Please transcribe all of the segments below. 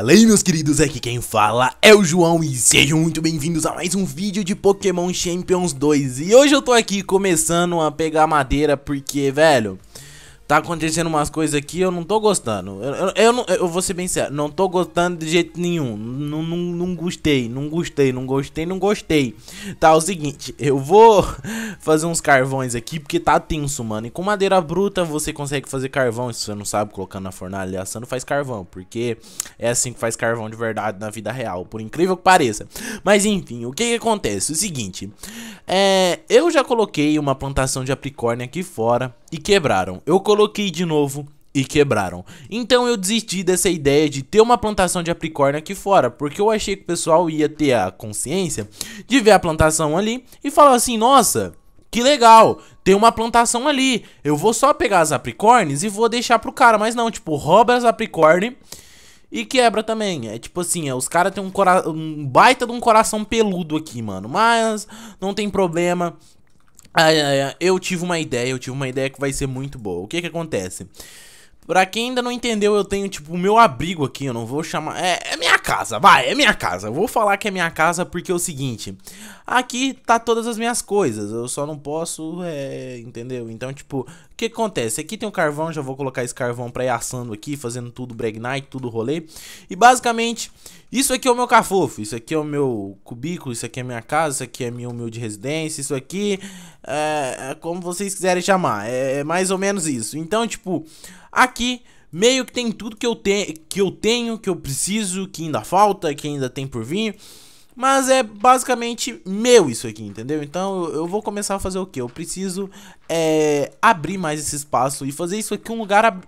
Fala aí meus queridos, aqui quem fala é o João e sejam muito bem-vindos a mais um vídeo de Pokémon Champions 2 E hoje eu tô aqui começando a pegar madeira porque, velho, tá acontecendo umas coisas aqui, eu não tô gostando. Eu, eu, eu, eu vou ser bem sério, não tô gostando de jeito nenhum. Não, não, não gostei, não gostei, não gostei, não gostei. Tá, é o seguinte, eu vou fazer uns carvões aqui, porque tá tenso, mano. E com madeira bruta você consegue fazer carvão. Se você não sabe, colocando na fornalha e assando, faz carvão. Porque é assim que faz carvão de verdade na vida real, por incrível que pareça. Mas enfim, o que que acontece? O seguinte... É, eu já coloquei uma plantação de apricórnio aqui fora e quebraram. Eu coloquei de novo e quebraram. Então eu desisti dessa ideia de ter uma plantação de apricórnio aqui fora, porque eu achei que o pessoal ia ter a consciência de ver a plantação ali e falar assim: nossa, que legal, tem uma plantação ali, eu vou só pegar as apricórnios e vou deixar pro cara. Mas não, tipo, rouba as apricórnios e quebra também. É tipo assim, é, os caras têm um, um baita de um coração peludo aqui, mano. Mas não tem problema. Ai, ai, ai, eu tive uma ideia, eu tive uma ideia que vai ser muito boa. O que que acontece? Pra quem ainda não entendeu, eu tenho, tipo, o meu abrigo aqui, eu não vou chamar... É, é, minha casa, vai, é minha casa. Eu vou falar que é minha casa porque é o seguinte... Aqui tá todas as minhas coisas, eu só não posso, é, entendeu? Então, tipo, que acontece? Aqui tem um carvão, já vou colocar esse carvão pra ir assando aqui, fazendo tudo night tudo rolê. E basicamente, isso aqui é o meu cafofo, isso aqui é o meu cubículo, isso aqui é minha casa, isso aqui é minha humilde residência, isso aqui é, é como vocês quiserem chamar, é, é mais ou menos isso. Então, tipo, aqui meio que tem tudo que eu, te, que eu tenho, que eu preciso, que ainda falta, que ainda tem por vir. Mas é basicamente meu isso aqui, entendeu? Então eu vou começar a fazer o que? Eu preciso é, abrir mais esse espaço e fazer isso aqui um lugar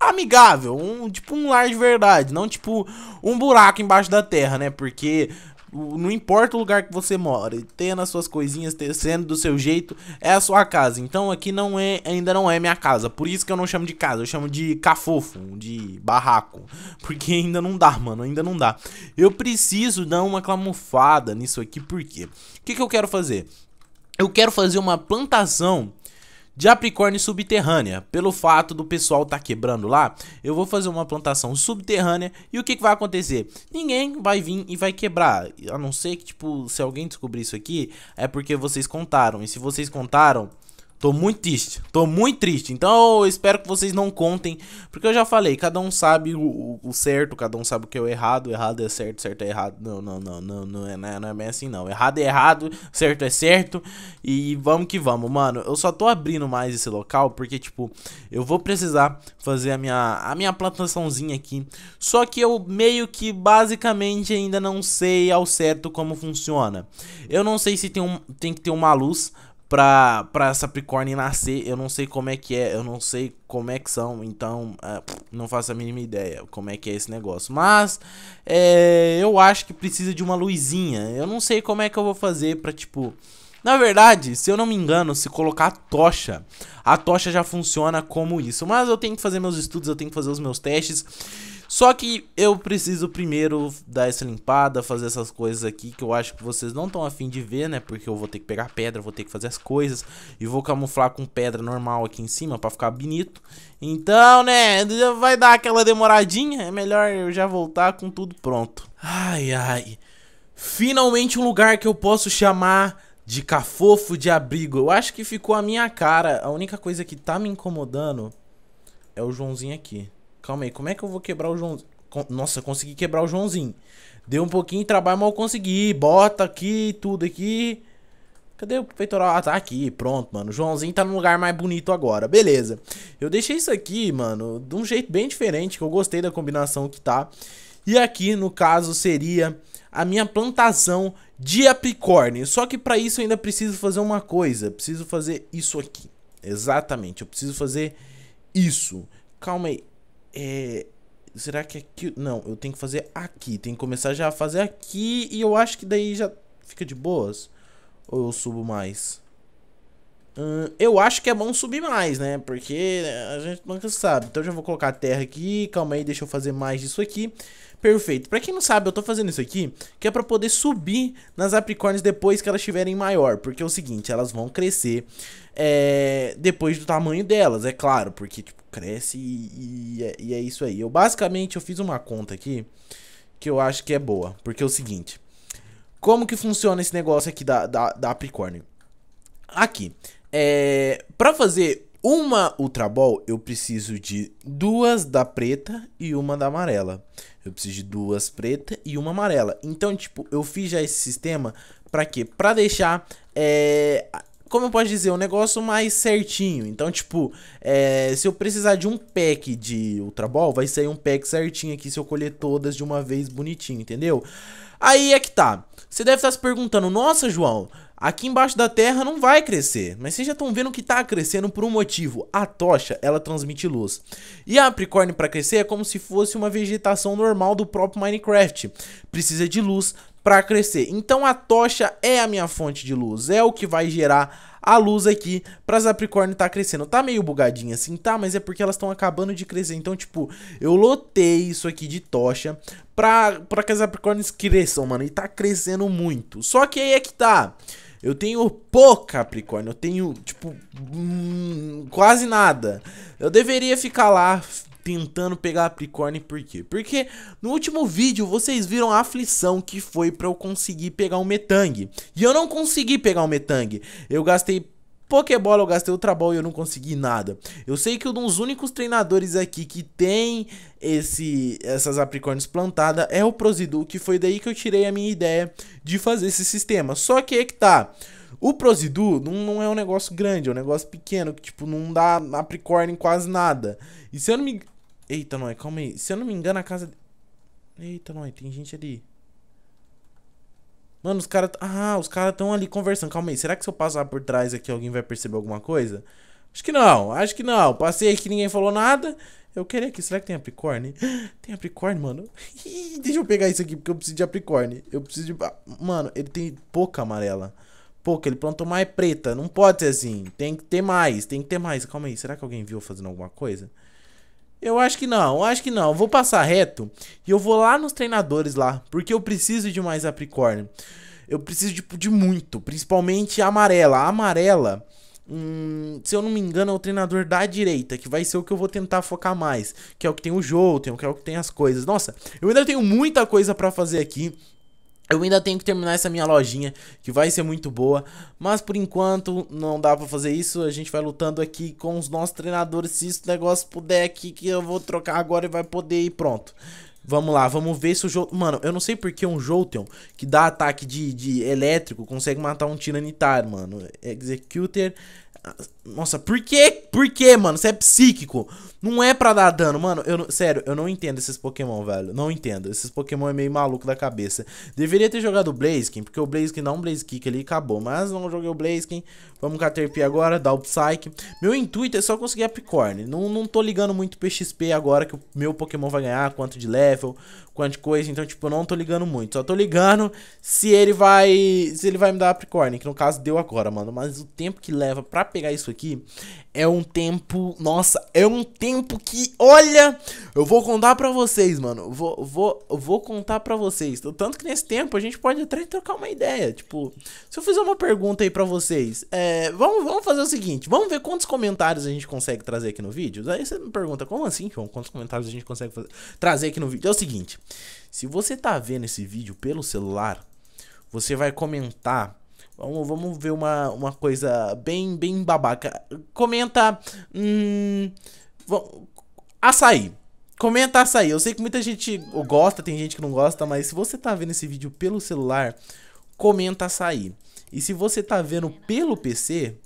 amigável, um tipo um lar de verdade, não tipo um buraco embaixo da terra, né? Porque não importa o lugar que você mora, tenha as suas coisinhas, sendo do seu jeito, é a sua casa. Então aqui não é, ainda não é minha casa. Por isso que eu não chamo de casa, eu chamo de cafofo, de barraco. Porque ainda não dá, mano, ainda não dá. Eu preciso dar uma camuflada nisso aqui, por quê? O que, que eu quero fazer? Eu quero fazer uma plantação de Capricórnio subterrânea. Pelo fato do pessoal tá quebrando lá, eu vou fazer uma plantação subterrânea e o que, que vai acontecer? Ninguém vai vir e vai quebrar. A não ser que, tipo, se alguém descobrir isso aqui, é porque vocês contaram. E se vocês contaram, Tô muito triste, tô muito triste. Então eu espero que vocês não contem, porque eu já falei, cada um sabe o, o certo, cada um sabe o que é o errado, o errado é certo, certo é errado. Não, não, não, não, não é, não é, não é bem assim não. Errado é errado, certo é certo. E vamos que vamos, mano. Eu só tô abrindo mais esse local porque tipo, eu vou precisar fazer a minha a minha plantaçãozinha aqui. Só que eu meio que basicamente ainda não sei ao certo como funciona. Eu não sei se tem um tem que ter uma luz pra, pra picorne nascer. Eu não sei como é que é, eu não sei como é que são, então é, não faço a mínima ideia como é que é esse negócio. Mas é, eu acho que precisa de uma luzinha. Eu não sei como é que eu vou fazer pra, tipo na verdade, se eu não me engano, se colocar a tocha, a tocha já funciona como isso. Mas eu tenho que fazer meus estudos, eu tenho que fazer os meus testes. Só que eu preciso primeiro dar essa limpada, fazer essas coisas aqui que eu acho que vocês não estão afim de ver, né? Porque eu vou ter que pegar pedra, vou ter que fazer as coisas e vou camuflar com pedra normal aqui em cima pra ficar bonito. Então, né, vai dar aquela demoradinha, é melhor eu já voltar com tudo pronto. Ai, ai. Finalmente um lugar que eu posso chamar de cafofo de abrigo. Eu acho que ficou a minha cara. A única coisa que tá me incomodando é o Joãozinho aqui. Calma aí, como é que eu vou quebrar o Joãozinho? Nossa, consegui quebrar o Joãozinho. Deu um pouquinho de trabalho, mas eu consegui. Bota aqui, tudo aqui. Cadê o peitoral? Ah, tá aqui, pronto, mano. O Joãozinho tá num lugar mais bonito agora. Beleza. Eu deixei isso aqui, mano, de um jeito bem diferente, que eu gostei da combinação que tá. E aqui, no caso, seria a minha plantação de apicórnio. Só que para isso eu ainda preciso fazer uma coisa. Preciso fazer isso aqui. Exatamente, eu preciso fazer isso. Calma aí. É... Será que aqui... Não, eu tenho que fazer aqui. Tem que começar já a fazer aqui e eu acho que daí já fica de boas. Ou eu subo mais? Hum, eu acho que é bom subir mais, né? Porque né, a gente nunca sabe. Então eu já vou colocar a terra aqui. Calma aí, deixa eu fazer mais disso aqui. Perfeito. Pra quem não sabe, eu tô fazendo isso aqui, que é pra poder subir nas apricornes depois que elas estiverem maior. Porque é o seguinte, elas vão crescer é, depois do tamanho delas, é claro. Porque, tipo, cresce e, e, é, e é isso aí. Eu basicamente, eu fiz uma conta aqui que eu acho que é boa. Porque é o seguinte, como que funciona esse negócio aqui da, da, da Aqui. É, para fazer uma Ultra Ball, eu preciso de duas da preta e uma da amarela. Eu preciso de duas preta e uma amarela. Então, tipo, eu fiz já esse sistema para quê? Para deixar é, como eu posso dizer, um negócio mais certinho. Então, tipo, é, se eu precisar de um pack de Ultra Ball, vai sair um pack certinho aqui se eu colher todas de uma vez bonitinho, entendeu? Aí é que tá. Você deve estar tá se perguntando, nossa, João, aqui embaixo da terra não vai crescer. Mas vocês já estão vendo que está crescendo por um motivo. A tocha, ela transmite luz. E a Capricorn para crescer é como se fosse uma vegetação normal do próprio Minecraft. Precisa de luz para crescer. Então a tocha é a minha fonte de luz, é o que vai gerar a luz aqui as Capricórnio tá crescendo. Tá meio bugadinha assim, tá? Mas é porque elas estão acabando de crescer. Então, tipo, eu lotei isso aqui de tocha para para que as Capricórnios cresçam, mano. E tá crescendo muito. Só que aí é que tá... Eu tenho pouco Capricórnio, eu tenho, tipo, hum, quase nada. Eu deveria ficar lá tentando pegar a Apricorn, por quê? Porque no último vídeo vocês viram a aflição que foi pra eu conseguir pegar um Metang. E eu não consegui pegar um Metang. Eu gastei Pokébola, eu gastei Ultra Ball e eu não consegui nada. Eu sei que um dos únicos treinadores aqui que tem esse, essas apricornes plantadas é o Prozidu, que foi daí que eu tirei a minha ideia de fazer esse sistema. Só que aí é que tá... O Prozidu não, não, é um negócio grande, é um negócio pequeno, que tipo, não dá apricorne quase nada. E se eu não me Eita, nós, calma aí. Se eu não me engano, a casa... Eita, nós, tem gente ali. Mano, os caras... Ah, os caras estão ali conversando. Calma aí, será que se eu passar por trás aqui, alguém vai perceber alguma coisa? Acho que não, acho que não. Passei aqui, ninguém falou nada. Eu queria aqui. Será que tem apricorne? Tem apricorne, mano? Deixa eu pegar isso aqui, porque eu preciso de apricorne. Eu preciso de... Mano, ele tem pouca amarela. Pouca, ele plantou mais preta. Não pode ser assim. Tem que ter mais, tem que ter mais. Calma aí, será que alguém viu fazendo alguma coisa? Eu acho que não, eu acho que não. Eu vou passar reto e eu vou lá nos treinadores lá, porque eu preciso de mais Capricórnio. Eu preciso de, tipo, de muito, principalmente a amarela. A amarela, hum, se eu não me engano, é o treinador da direita, que vai ser o que eu vou tentar focar mais. Que é o que tem o jogo, tem, que é o que tem as coisas. Nossa, eu ainda tenho muita coisa para fazer aqui. Eu ainda tenho que terminar essa minha lojinha, que vai ser muito boa, mas por enquanto não dá pra fazer isso, a gente vai lutando aqui com os nossos treinadores, se esse negócio puder aqui, que eu vou trocar agora e vai poder ir pronto. Vamos lá, vamos ver se o Jolteon... Mano, eu não sei porque um Jolteon que dá ataque de, de elétrico consegue matar um Tiranitar, mano. Executor, nossa, por quê? Por quê, mano? Você é psíquico. Não é pra dar dano, mano. Eu Sério, eu não entendo esses Pokémon, velho. Não entendo. Esses Pokémon é meio maluco da cabeça. Deveria ter jogado o Blaziken, porque o Blaziken dá um Blaze Kick ali e acabou. Mas não joguei o Blaziken Vamos Caterpie agora, dar o Psyche. Meu intuito é só conseguir a Picorne. Não, não tô ligando muito pra XP agora que o meu Pokémon vai ganhar, quanto de level, quanto de coisa. Então, tipo, não tô ligando muito. Só tô ligando se ele vai. Se ele vai me dar a Picorne, que no caso deu agora, mano. Mas o tempo que leva pra pegar isso aqui é um tempo. Nossa, é um tempo que. Olha! Eu vou contar pra vocês, mano. Vou, vou, vou contar pra vocês. Tanto que nesse tempo a gente pode até trocar uma ideia. Tipo, se eu fizer uma pergunta aí pra vocês. É. É, vamos, vamos fazer o seguinte: vamos ver quantos comentários a gente consegue trazer aqui no vídeo. Aí você me pergunta, como assim, João? Quantos comentários a gente consegue fazer, trazer aqui no vídeo? É o seguinte: se você tá vendo esse vídeo pelo celular, você vai comentar. Vamos, vamos ver uma, uma coisa bem, bem babaca. Comenta. Hum, açaí. Comenta açaí. Eu sei que muita gente gosta, tem gente que não gosta, mas se você tá vendo esse vídeo pelo celular, comenta açaí. E se você tá vendo pelo PC,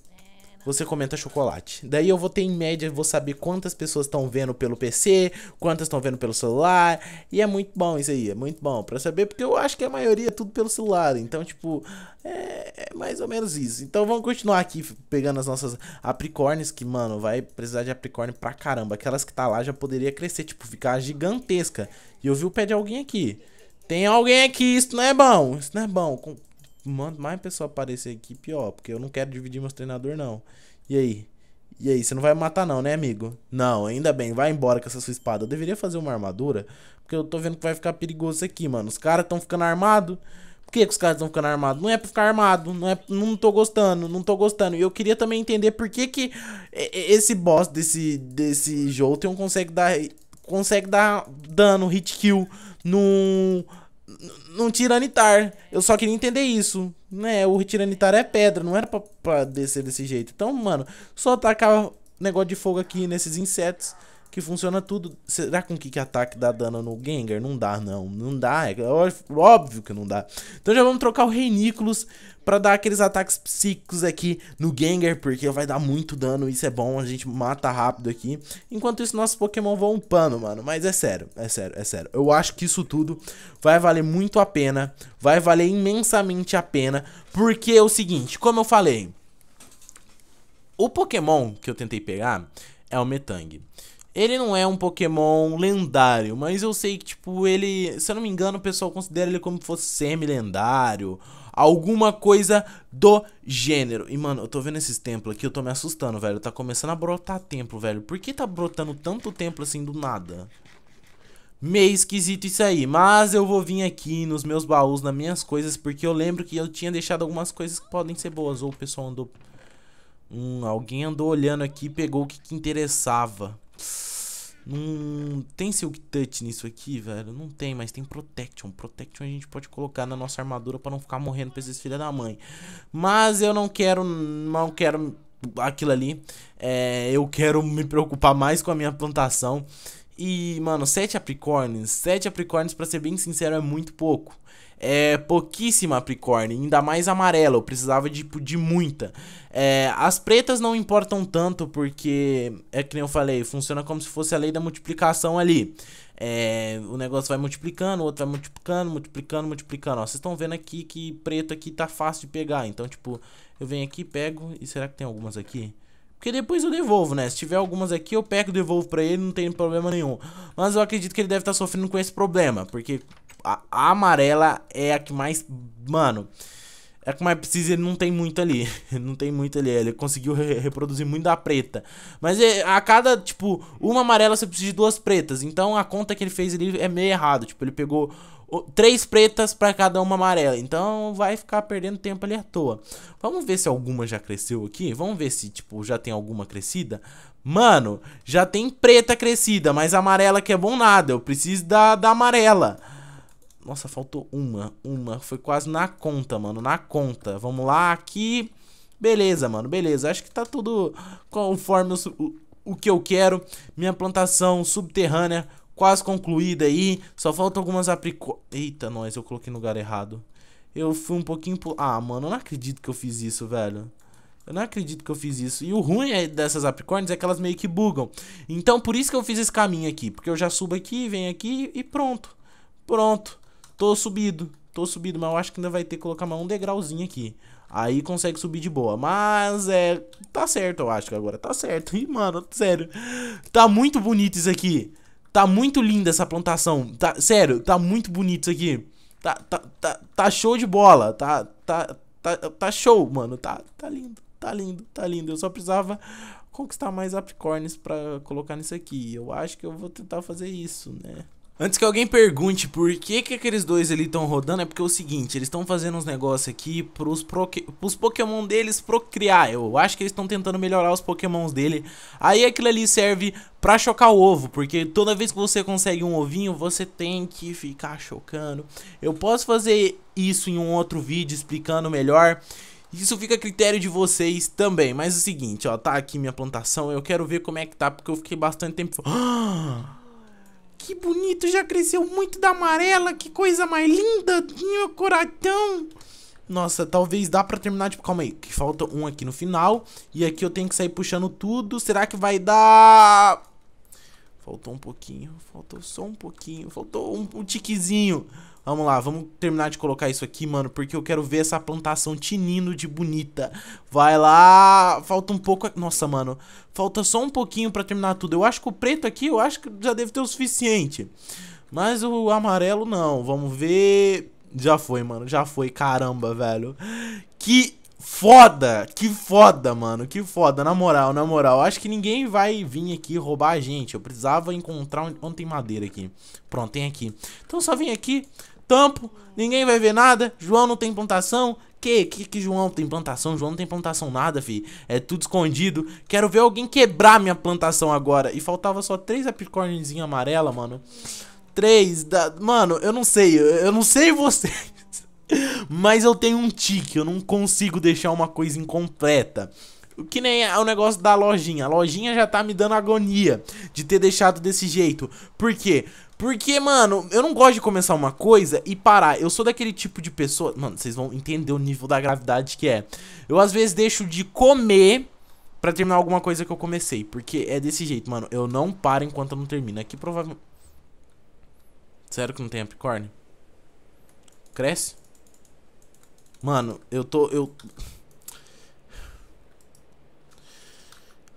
você comenta chocolate. Daí eu vou ter em média, vou saber quantas pessoas estão vendo pelo PC, quantas estão vendo pelo celular. E é muito bom isso aí, é muito bom para saber, porque eu acho que a maioria é tudo pelo celular. Então, tipo, é, é mais ou menos isso. Então vamos continuar aqui pegando as nossas apricornes, que, mano, vai precisar de apricórnio pra caramba. Aquelas que tá lá já poderia crescer, tipo, ficar gigantesca. E eu vi o pé de alguém aqui. Tem alguém aqui, isso não é bom, isso não é bom. Com manda mais pessoa aparecer aqui, pior, porque eu não quero dividir meus treinador, não. E aí? E aí, você não vai matar não, né, amigo? Não, ainda bem, vai embora com essa sua espada. Eu deveria fazer uma armadura, porque eu tô vendo que vai ficar perigoso aqui, mano. Os caras tão ficando armados. Por que, que os caras estão ficando armados? Não é pra ficar armado, não, é, não tô gostando, não tô gostando. E eu queria também entender por que que esse boss desse, desse Jolteon consegue dar, consegue dar dano, hit kill, num... No não tiranitar. Eu só queria entender isso. Né? O tiranitar é pedra, não era pra, pra descer desse jeito. Então, mano, só tacar negócio de fogo aqui nesses insetos que funciona tudo. Será com que, que ataque dá dano no Gengar? Não dá, não. Não dá. É, é óbvio que não dá. Então já vamos trocar o Reinículos para dar aqueles ataques psíquicos aqui no Gengar, porque vai dar muito dano, isso é bom, a gente mata rápido aqui. Enquanto isso, nossos Pokémon vão upando, mano, mas é sério, é sério, é sério. Eu acho que isso tudo vai valer muito a pena, vai valer imensamente a pena, porque é o seguinte, como eu falei, o Pokémon que eu tentei pegar é o Metang. Ele não é um Pokémon lendário, mas eu sei que, tipo, ele. Se eu não me engano, o pessoal considera ele como fosse semi-lendário. Alguma coisa do gênero. E, mano, eu tô vendo esses templos aqui, eu tô me assustando, velho. Tá começando a brotar templo, velho. Por que tá brotando tanto templo assim do nada? Meio esquisito isso aí, mas eu vou vir aqui nos meus baús, nas minhas coisas, porque eu lembro que eu tinha deixado algumas coisas que podem ser boas, ou o pessoal andou... Hum, alguém andou olhando aqui e pegou o que, que interessava. Não tem Silk Touch nisso aqui, velho? Não tem, mas tem Protection. Protection a gente pode colocar na nossa armadura pra não ficar morrendo pra esses filha da mãe. Mas eu não quero... Não quero aquilo ali. É, eu quero me preocupar mais com a minha plantação. E, mano, 7 Capricorns... 7 Capricorns, pra ser bem sincero, é muito pouco é pouquíssima Capricórnio, ainda mais amarela, eu precisava de, tipo, de muita. É, as pretas não importam tanto porque, é que nem eu falei, funciona como se fosse a lei da multiplicação ali. É, o negócio vai multiplicando, o outro vai multiplicando, multiplicando, multiplicando. vocês estão vendo aqui que preto aqui tá fácil de pegar, então tipo, eu venho aqui, pego, e será que tem algumas aqui? Porque depois eu devolvo, né? Se tiver algumas aqui, eu pego e devolvo pra ele, não tem problema nenhum. Mas eu acredito que ele deve estar tá sofrendo com esse problema, porque a, a, amarela é a que mais... Mano, é a que mais precisa, ele não tem muito ali. não tem muito ali, ele conseguiu re reproduzir muito da preta. Mas é, a cada, tipo, uma amarela você precisa de duas pretas. Então a conta que ele fez ali é meio errado. Tipo, ele pegou três pretas para cada uma amarela. Então vai ficar perdendo tempo ali à toa. Vamos ver se alguma já cresceu aqui. Vamos ver se, tipo, já tem alguma crescida. Mano, já tem preta crescida, mas amarela que é bom nada. Eu preciso da, da amarela. Nossa, faltou uma. Uma. Foi quase na conta, mano. Na conta. Vamos lá aqui. Beleza, mano. Beleza. Acho que tá tudo conforme o, o que eu quero. Minha plantação subterrânea quase concluída aí. Só faltam algumas apricó... Eita, nós, eu coloquei no lugar errado. Eu fui um pouquinho... por Ah, mano, eu não acredito que eu fiz isso, velho. Eu não acredito que eu fiz isso. E o ruim é, dessas apricorns é que elas meio que bugam. Então, por isso que eu fiz esse caminho aqui. Porque eu já subo aqui, venho aqui e pronto. Pronto. Tô subido. Tô subido, mas eu acho que ainda vai ter que colocar mais um degrauzinho aqui. Aí consegue subir de boa. Mas é. Tá certo, eu acho que agora tá certo. E, mano, sério. Tá muito bonito isso aqui. Tá muito linda essa plantação. Tá, sério, tá muito bonito isso aqui. Tá, tá, tá, tá show de bola. Tá, tá, tá, tá show, mano. Tá, tá lindo, tá lindo, tá lindo. Eu só precisava conquistar mais apricórnios pra colocar nisso aqui. Eu acho que eu vou tentar fazer isso, né? Antes que alguém pergunte por que, que aqueles dois ali estão rodando, é porque é o seguinte, eles estão fazendo uns negócios aqui pros, pros Pokémon deles procriar. Eu acho que eles estão tentando melhorar os Pokémons dele. Aí aquilo ali serve pra chocar o ovo, porque toda vez que você consegue um ovinho, você tem que ficar chocando. Eu posso fazer isso em um outro vídeo explicando melhor. Isso fica a critério de vocês também. Mas é o seguinte, ó, tá aqui minha plantação, eu quero ver como é que tá, porque eu fiquei bastante tempo... Ah! Que bonito, já cresceu muito da amarela. Que coisa mais linda, meu coração. Nossa, talvez dá pra terminar, tipo, calma aí, que falta um aqui no final. E aqui eu tenho que sair puxando tudo. Será que vai dar... Faltou um pouquinho, faltou só um pouquinho, faltou um, um tiquezinho. Vamos lá, vamos terminar de colocar isso aqui, mano, porque eu quero ver essa plantação tinindo de bonita. Vai lá, falta um pouco... Nossa, mano, falta só um pouquinho pra terminar tudo. Eu acho que o preto aqui, eu acho que já deve ter o suficiente. Mas o amarelo não, vamos ver... Já foi, mano, já foi, caramba, velho. Que foda, que foda, mano, que foda, na moral, na moral. Acho que ninguém vai vir aqui roubar a gente. Eu precisava encontrar onde tem madeira aqui. Pronto, tem aqui. Então só vem aqui, Tampo, ninguém vai ver nada. João não tem plantação. Que, que, que João tem plantação? João não tem plantação nada, fi. É tudo escondido. Quero ver alguém quebrar minha plantação agora. E faltava só três apricornezinhas amarela, mano. Três, da... mano, eu não sei, eu não sei vocês. Mas eu tenho um tique, eu não consigo deixar uma coisa incompleta. Que nem é o negócio da lojinha. A lojinha já tá me dando agonia de ter deixado desse jeito. Por quê? Porque, mano, eu não gosto de começar uma coisa e parar. Eu sou daquele tipo de pessoa. Mano, vocês vão entender o nível da gravidade que é. Eu às vezes deixo de comer para terminar alguma coisa que eu comecei. Porque é desse jeito, mano. Eu não paro enquanto eu não termino. Aqui provavelmente. Sério que não tem Capricórnio? Cresce? Mano, eu tô. Eu.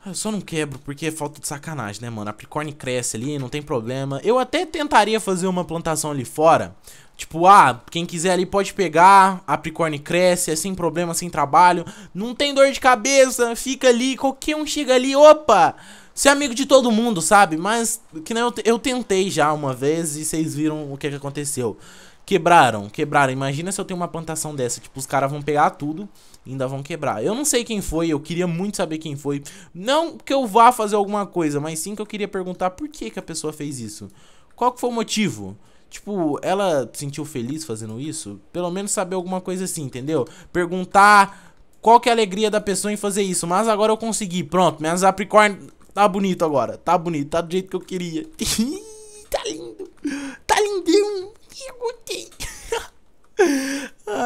Ah, eu só não quebro porque é falta de sacanagem, né, mano? A Capricorn cresce ali, não tem problema. Eu até tentaria fazer uma plantação ali fora. Tipo, ah, quem quiser ali pode pegar, a Capricorn cresce, é sem problema, sem trabalho. Não tem dor de cabeça, fica ali, qualquer um chega ali, opa! Ser é amigo de todo mundo, sabe? Mas que nem eu, eu tentei já uma vez e vocês viram o que, é que aconteceu. Quebraram, quebraram. Imagina se eu tenho uma plantação dessa. Tipo, os caras vão pegar tudo e ainda vão quebrar. Eu não sei quem foi, eu queria muito saber quem foi. Não que eu vá fazer alguma coisa, mas sim que eu queria perguntar por que, que a pessoa fez isso. Qual que foi o motivo? Tipo, ela se sentiu feliz fazendo isso? Pelo menos saber alguma coisa assim, entendeu? Perguntar qual que é a alegria da pessoa em fazer isso. Mas agora eu consegui, pronto. Minhas Capricorn tá bonito agora. Tá bonito, tá do jeito que eu queria. tá lindo.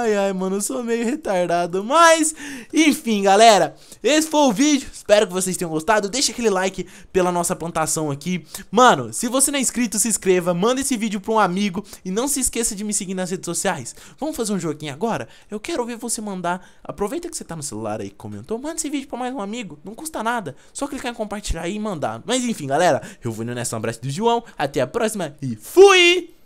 Ai, ai, mano, eu sou meio retardado, mas... Enfim, galera, esse foi o vídeo, espero que vocês tenham gostado. Deixa aquele like pela nossa plantação aqui. Mano, se você não é inscrito, se inscreva, manda esse vídeo pra um amigo e não se esqueça de me seguir nas redes sociais. Vamos fazer um joguinho agora? Eu quero ver você mandar... Aproveita que você tá no celular aí e comentou, manda esse vídeo pra mais um amigo, não custa nada. Só clicar em compartilhar e mandar. Mas enfim, galera, eu vou indo nessa abraço do João, até a próxima e fui!